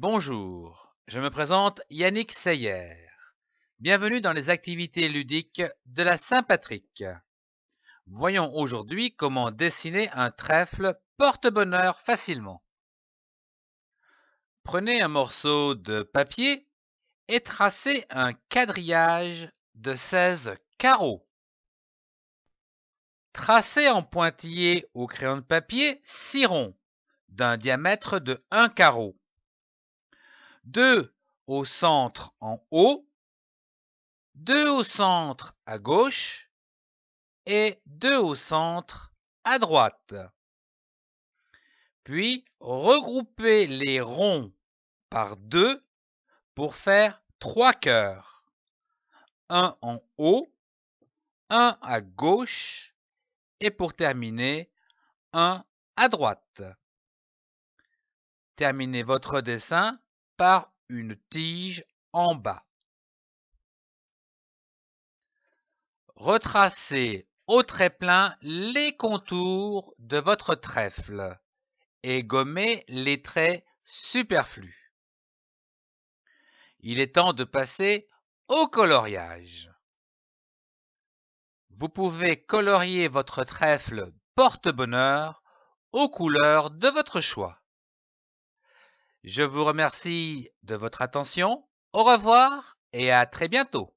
Bonjour, je me présente Yannick Seyer. Bienvenue dans les activités ludiques de la Saint-Patrick. Voyons aujourd'hui comment dessiner un trèfle porte-bonheur facilement. Prenez un morceau de papier et tracez un quadrillage de 16 carreaux. Tracez en pointillé au crayon de papier 6 ronds d'un diamètre de 1 carreau. 2 au centre en haut, 2 au centre à gauche et 2 au centre à droite. Puis regroupez les ronds par 2 pour faire 3 cœurs. 1 en haut, 1 à gauche et pour terminer, 1 à droite. Terminez votre dessin par une tige en bas. Retracez au trait plein les contours de votre trèfle et gommez les traits superflus. Il est temps de passer au coloriage. Vous pouvez colorier votre trèfle porte-bonheur aux couleurs de votre choix. Je vous remercie de votre attention. Au revoir et à très bientôt.